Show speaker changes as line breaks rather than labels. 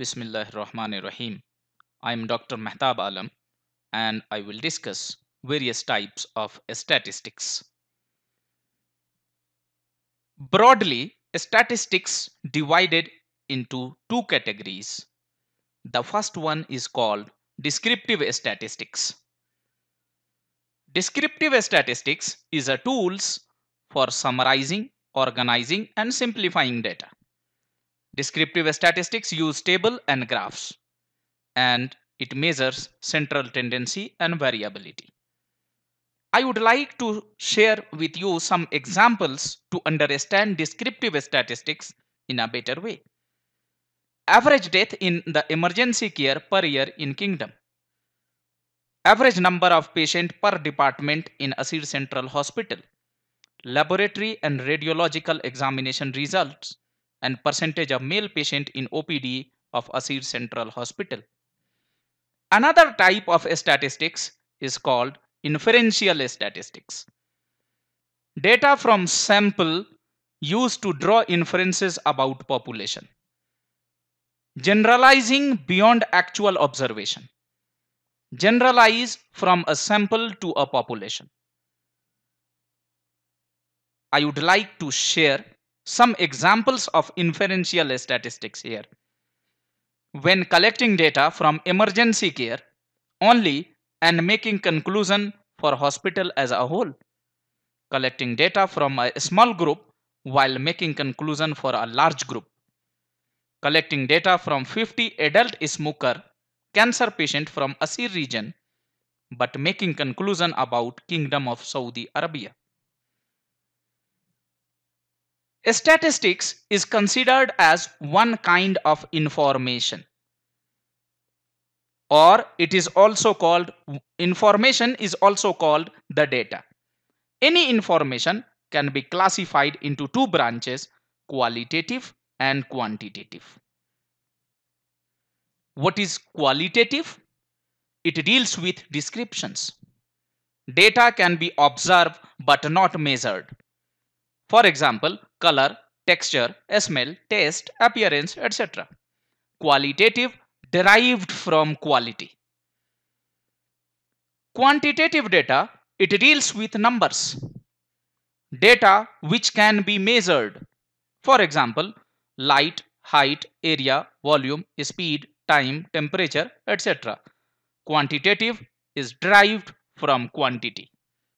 Bismillah Rahmanir Rahim. I am Dr. Mehtab Alam and I will discuss various types of statistics. Broadly, statistics divided into two categories. The first one is called descriptive statistics. Descriptive statistics is a tools for summarizing, organizing and simplifying data. Descriptive statistics use table and graphs and it measures central tendency and variability. I would like to share with you some examples to understand descriptive statistics in a better way. Average death in the emergency care per year in kingdom. Average number of patient per department in Asir Central Hospital. Laboratory and radiological examination results and percentage of male patient in OPD of Asir Central Hospital. Another type of statistics is called inferential statistics. Data from sample used to draw inferences about population. Generalizing beyond actual observation. Generalize from a sample to a population. I would like to share some examples of inferential statistics here. When collecting data from emergency care only and making conclusion for hospital as a whole. Collecting data from a small group while making conclusion for a large group. Collecting data from 50 adult smoker cancer patient from Asir region but making conclusion about Kingdom of Saudi Arabia. Statistics is considered as one kind of information or it is also called information is also called the data. Any information can be classified into two branches qualitative and quantitative. What is qualitative? It deals with descriptions. Data can be observed but not measured. For example, color, texture, smell, taste, appearance, etc. Qualitative derived from quality. Quantitative data, it deals with numbers. Data which can be measured. For example, light, height, area, volume, speed, time, temperature, etc. Quantitative is derived from quantity.